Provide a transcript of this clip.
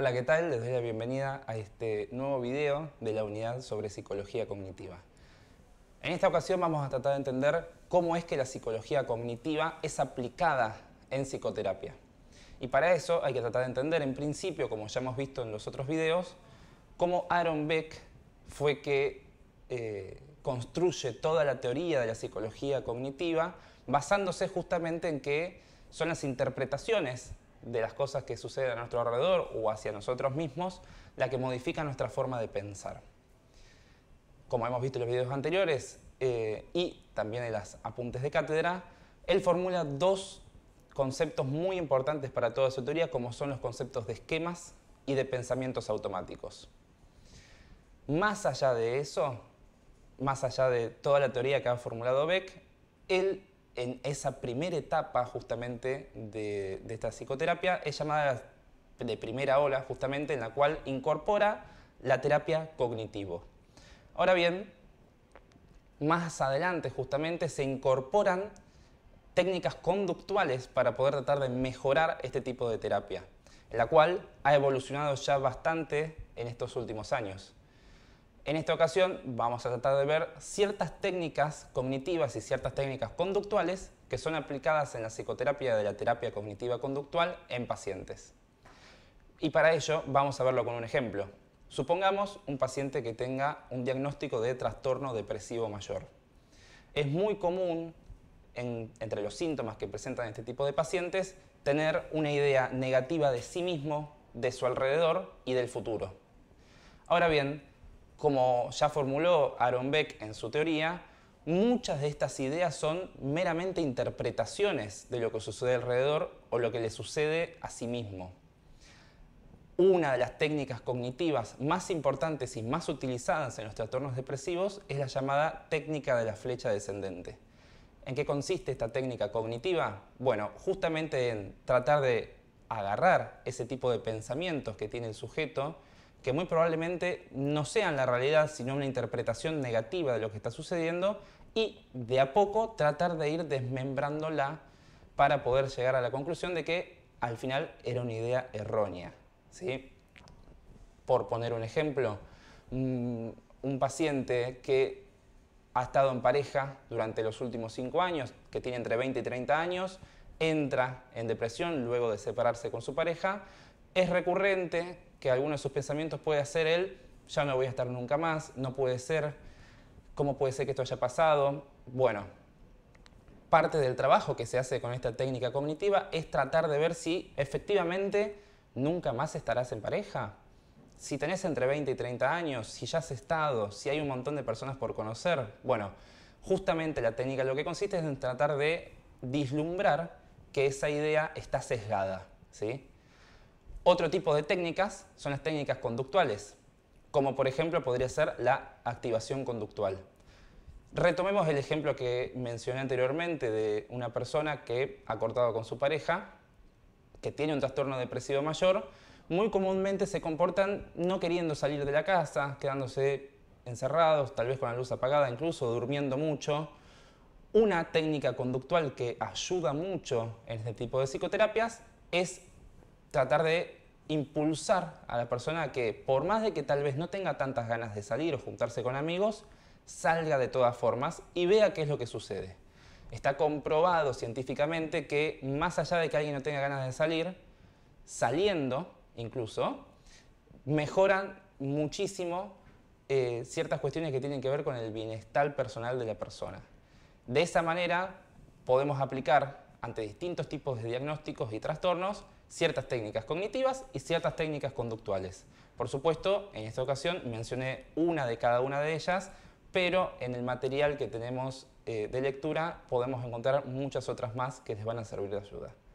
Hola, ¿qué tal? Les doy la bienvenida a este nuevo video de la unidad sobre psicología cognitiva. En esta ocasión vamos a tratar de entender cómo es que la psicología cognitiva es aplicada en psicoterapia. Y para eso hay que tratar de entender, en principio, como ya hemos visto en los otros videos, cómo Aaron Beck fue que eh, construye toda la teoría de la psicología cognitiva basándose justamente en que son las interpretaciones de las cosas que suceden a nuestro alrededor o hacia nosotros mismos la que modifica nuestra forma de pensar. Como hemos visto en los videos anteriores eh, y también en las apuntes de cátedra, él formula dos conceptos muy importantes para toda su teoría, como son los conceptos de esquemas y de pensamientos automáticos. Más allá de eso, más allá de toda la teoría que ha formulado Beck, él en esa primera etapa justamente de, esta psicoterapia es llamada de primera ola justamente en la cual incorpora la terapia cognitivo. Ahora bien, más adelante justamente se incorporan técnicas conductuales para poder tratar de mejorar este tipo de terapia, la cual ha evolucionado ya bastante en estos últimos años. En esta ocasión vamos a tratar de ver ciertas técnicas cognitivas y ciertas técnicas conductuales que son aplicadas en la psicoterapia de la terapia cognitiva conductual en pacientes. Y para ello vamos a verlo con un ejemplo. Supongamos un paciente que tenga un diagnóstico de trastorno depresivo mayor. Es muy común entre los síntomas que presentan este tipo de pacientes tener una idea negativa de sí mismo, de su alrededor y del futuro. Ahora bien, como ya formuló Aaron Beck en su teoría, muchas de estas ideas son meramente interpretaciones de lo que sucede alrededor o lo que le sucede a sí mismo. Una de las técnicas cognitivas más importantes y más utilizadas en los trastornos depresivos es la llamada técnica de la flecha descendente. ¿En qué consiste esta técnica cognitiva? Bueno, justamente en tratar de agarrar ese tipo de pensamientos que tiene el sujeto que muy probablemente no sean la realidad, sino una interpretación negativa de lo que está sucediendo y de a poco tratar de ir desmembrándola para poder llegar a la conclusión de que al final era una idea errónea. ¿sí? Por poner un ejemplo, mm, un paciente que ha estado en pareja durante los últimos cinco años, que tiene entre 20 y 30 años, entra en depresión luego de separarse con su pareja, es recurrente que alguno de sus pensamientos puede ser él, ya no voy a estar nunca más, no puede ser, cómo puede ser que esto haya pasado. Bueno, parte del trabajo que se hace con esta técnica cognitiva es tratar de ver si efectivamente nunca más estarás en pareja. Si tenés entre 20 y 30 años, si ya has estado, si hay un montón de personas por conocer. Bueno, justamente la técnica lo que consiste es en tratar de vislumbrar que esa idea está sesgada, ¿sí? Otro tipo de técnicas son las técnicas conductuales, como por ejemplo podría ser la activación conductual. Retomemos el ejemplo que mencioné anteriormente de una persona que ha cortado con su pareja, que tiene un trastorno depresivo mayor, muy comúnmente se comportan no queriendo salir de la casa, quedándose encerrados, tal vez con la luz apagada, incluso durmiendo mucho. Una técnica conductual que ayuda mucho en este tipo de psicoterapias es tratar de impulsar a la persona que, por más de que tal vez no tenga tantas ganas de salir o juntarse con amigos, salga de todas formas y vea qué es lo que sucede. Está comprobado científicamente que más allá de que alguien no tenga ganas de salir, saliendo incluso, mejoran muchísimo eh, ciertas cuestiones que tienen que ver con el bienestar personal de la persona. De esa manera podemos aplicar ante distintos tipos de diagnósticos y trastornos ciertas técnicas cognitivas y ciertas técnicas conductuales. Por supuesto, en esta ocasión mencioné una de cada una de ellas, pero en el material que tenemos eh, de lectura podemos encontrar muchas otras más que les van a servir de ayuda.